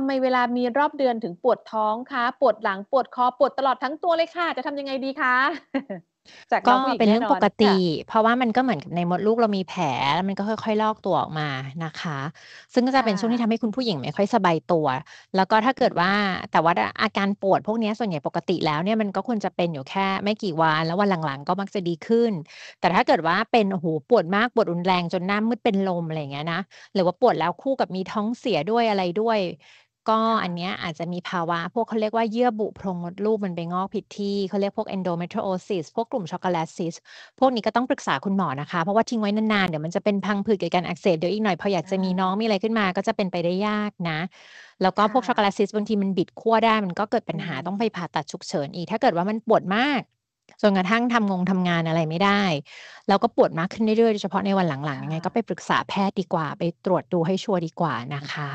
ทำไมเวลามีรอบเดือนถึงปวดท้องคะ ปวดหลังปวด คอปวดตลอดทั้งตัวเลยค่ะ จะทำยังไงดีคะ ก็เป็นเรื่องปกติ เพราะว่ามันก็เหมือนกับในมดลูกเรามีแผลมันก็ค่อยๆ ลอกตัวออกมานะคะ ซึ่งก็จะเป็นช่วงที่ทำให้คุณผู้หญิงไม่ค่อยสบายตัว แล้วก็ถ้าเกิดว่าแต่ว่าอาการปวด พวกนี้ส่วนใหญ่ปกติแล้วเนี่ยมันก็ควรจะเป็นอยู่แค่ไม่กี่วันแล้ววันหลังๆก็มักจะดีขึ้น แต่ถ้าเกิดว่าเป็นหูปวดมากปวดรุนแรงจนหน้ามืดเป็นลมอะไรเงี้ยนะหรือว่าปวดแล้วคู่กับมีท้องเสียด้วยอะไรด้วยก็อันเนี้ยอาจจะมีภาวะพวกเขาเรียกว่าเยื่อบุโพรงมดลูกมันไปงอกผิดที่เขาเรียกพวก endometriosis พวกกลุ่มช็อกโกแลตซิสพวกนี้ก็ต้องปรึกษาคุณหมอนะคะ เพราะว่าทิ้งไว้นานๆ เดี๋ยวมันจะเป็นพังผืดเกิดการอักเสบเดี๋ยวอีกหน่อยพออยากจะมีน้องมีอะไรขึ้นมาก็จะเป็นไปได้ยากนะ แล้วก็พวกช็อกโกแลตซิสบางทีมันบิดขั้วได้มันก็เกิดปัญหาต้องไปผ่าตัดฉุกเฉินอีก ถ้าเกิดว่ามันปวดมากจนกระทั่งทำงงทำงานอะไรไม่ได้แล้วก็ปวดมากขึ้นเรื่อยๆโดยเฉพาะในวันหลังๆยังไงก็ไปปรึกษาแพทย์ดีกว่าไปตรวจดูให้ชัวร์ดีกว่านะคะ